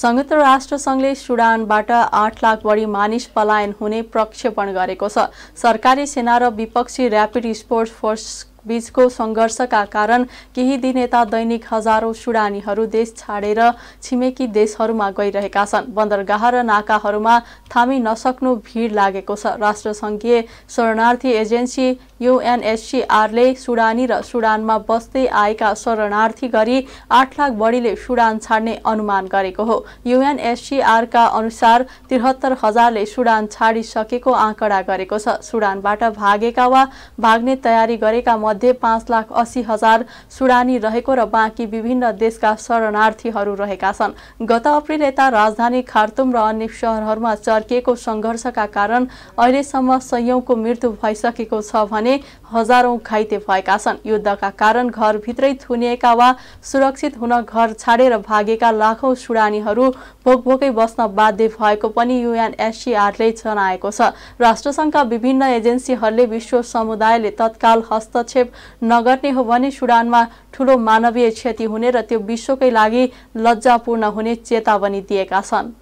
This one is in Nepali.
संयुक्त राष्ट्रसङ्घले सुडानबाट आठ लाख बढी मानिस पलायन हुने प्रक्षेपण गरेको छ सरकारी सेना र विपक्षी ऱ्यापिड स्पोर्ट्स फोर्स बीचको सङ्घर्षका कारण केही दिन यता दैनिक हजारौँ सुडानीहरू देश छाडेर छिमेकी देशहरूमा गइरहेका छन् बन्दरगाह र नाकाहरूमा थामी नसक्नु भिड लागेको छ राष्ट्रसङ्घीय शरणार्थी एजेन्सी युएनएससीआरले सुडानी र सुडानमा बस्दै आएका शरणार्थी गरी आठ लाख बढीले सुडान छाड्ने अनुमान गरेको हो युएनएससीआरका अनुसार त्रिहत्तर हजारले सुडान छाडिसकेको आँकडा गरेको छ सुडानबाट भागेका वा भाग्ने तयारी गरेका मध्ये मध्ये पाँच लाख अस्सी हजार सुडानी रहेको र बाँकी विभिन्न देशका शरणार्थीहरू रहेका छन् गत अप्रेल यता राजधानी खार्तुम र अन्य सहरहरूमा चर्किएको सङ्घर्षका कारण अहिलेसम्म सयौंको मृत्यु भइसकेको छ भने हजारौं घाइते भएका छन् युद्धका कारण घरभित्रै थुनिएका वा सुरक्षित हुन घर छाडेर भागेका लाखौं सुडानीहरू भोकभोकै बस्न बाध्य भएको पनि युएनएससिआरले जनाएको छ राष्ट्रसङ्घका विभिन्न एजेन्सीहरूले विश्व समुदायले तत्काल हस्तक्षेप हस्तक्षेप नगर्ने हो भने सुडानमा ठूलो मानवीय क्षति हुने र त्यो विश्वकै लागि लज्जापूर्ण हुने चेतावनी दिएका छन्